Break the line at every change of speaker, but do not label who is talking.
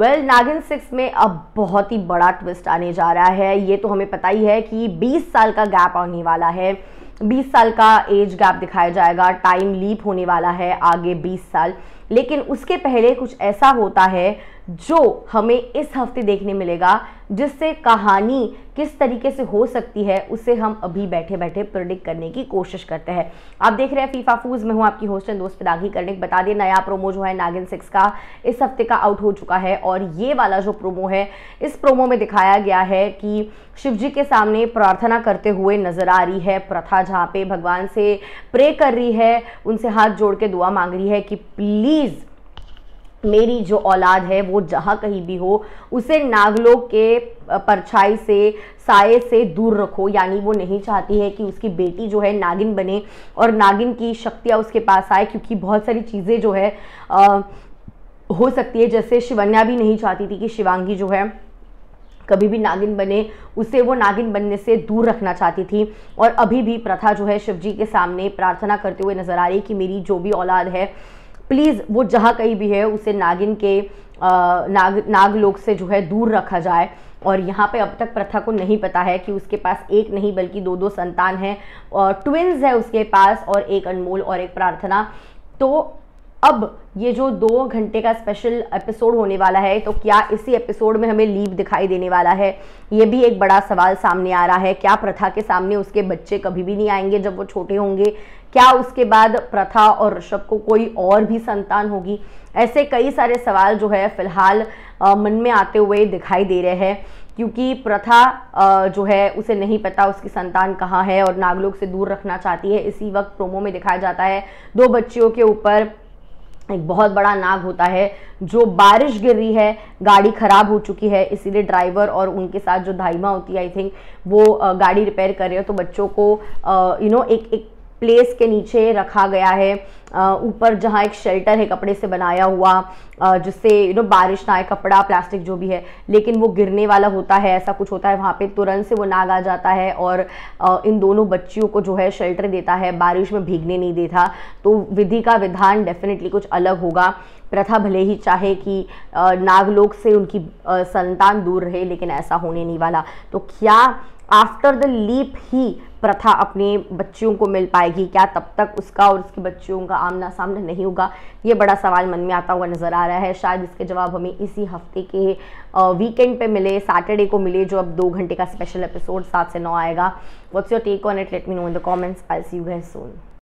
well well, नागिन six में अब बहुत ही बड़ा ट्विस्ट आने जा रहा है ये तो हमें पता ही है कि 20 साल का गैप आने वाला है 20 साल का एज गैप दिखाया जाएगा टाइम लीप होने वाला है आगे 20 साल लेकिन उसके पहले कुछ ऐसा होता है जो हमें इस हफ्ते देखने मिलेगा जिससे कहानी किस तरीके से हो सकती है उसे हम अभी बैठे बैठे प्रोडिक्ट करने की कोशिश करते हैं आप देख रहे हैं फीफा फूज में हूँ आपकी होस्ट एंड दोस्त पिदागी करने बता दें नया प्रोमो जो है नागिन सिक्स का इस हफ्ते का आउट हो चुका है और ये वाला जो प्रोमो है इस प्रोमो में दिखाया गया है कि शिव जी के सामने प्रार्थना करते हुए नजर आ रही है प्रथा जहाँ पे भगवान से प्रे कर रही है उनसे हाथ जोड़ के दुआ मांग रही है कि प्लीज़ प्लीज़ मेरी जो औलाद है वो जहाँ कहीं भी हो उसे नागलों के परछाई से साय से दूर रखो यानी वो नहीं चाहती है कि उसकी बेटी जो है नागिन बने और नागिन की शक्तियाँ उसके पास आए क्योंकि बहुत सारी चीज़ें जो है आ, हो सकती है जैसे शिवन्या भी नहीं चाहती थी कि शिवांगी जो है कभी भी नागिन बने उसे वो नागिन बनने से दूर रखना चाहती थी और अभी भी प्रथा जो है शिवजी के सामने प्रार्थना करते हुए नज़र आ रही है कि मेरी जो भी औलाद है प्लीज़ वो जहाँ कहीं भी है उसे नागिन के नाग नागलोक से जो है दूर रखा जाए और यहाँ पे अब तक प्रथा को नहीं पता है कि उसके पास एक नहीं बल्कि दो दो संतान हैं और ट्विन्स है उसके पास और एक अनमोल और एक प्रार्थना तो अब ये जो दो घंटे का स्पेशल एपिसोड होने वाला है तो क्या इसी एपिसोड में हमें लीव दिखाई देने वाला है ये भी एक बड़ा सवाल सामने आ रहा है क्या प्रथा के सामने उसके बच्चे कभी भी नहीं आएंगे जब वो छोटे होंगे क्या उसके बाद प्रथा और ऋषभ को कोई और भी संतान होगी ऐसे कई सारे सवाल जो है फिलहाल मन में आते हुए दिखाई दे रहे हैं क्योंकि प्रथा जो है उसे नहीं पता उसकी संतान कहाँ है और नागलोक से दूर रखना चाहती है इसी वक्त प्रोमो में दिखाया जाता है दो बच्चियों के ऊपर एक बहुत बड़ा नाग होता है जो बारिश गिर रही है गाड़ी ख़राब हो चुकी है इसीलिए ड्राइवर और उनके साथ जो धाइमा होती है आई थिंक वो गाड़ी रिपेयर कर रहे हो तो बच्चों को यू नो एक एक प्लेस के नीचे रखा गया है ऊपर जहाँ एक शेल्टर है कपड़े से बनाया हुआ जिससे यू नो बारिश ना आए कपड़ा प्लास्टिक जो भी है लेकिन वो गिरने वाला होता है ऐसा कुछ होता है वहाँ पे तुरंत से वो नाग आ जाता है और इन दोनों बच्चियों को जो है शेल्टर देता है बारिश में भीगने नहीं देता तो विधि का विधान डेफिनेटली कुछ अलग होगा प्रथा भले ही चाहे कि नागलोक से उनकी संतान दूर रहे लेकिन ऐसा होने नहीं वाला तो क्या आफ्टर द लीप ही प्रथा अपने बच्चियों को मिल पाएगी क्या तब तक उसका और उसके बच्चियों का आमना सामना नहीं होगा ये बड़ा सवाल मन में आता हुआ नज़र आ रहा है शायद इसके जवाब हमें इसी हफ्ते के वीकेंड पे मिले सैटरडे को मिले जो अब दो घंटे का स्पेशल एपिसोड सात से नौ आएगा what's your take on it let me know in the comments I see you guys Son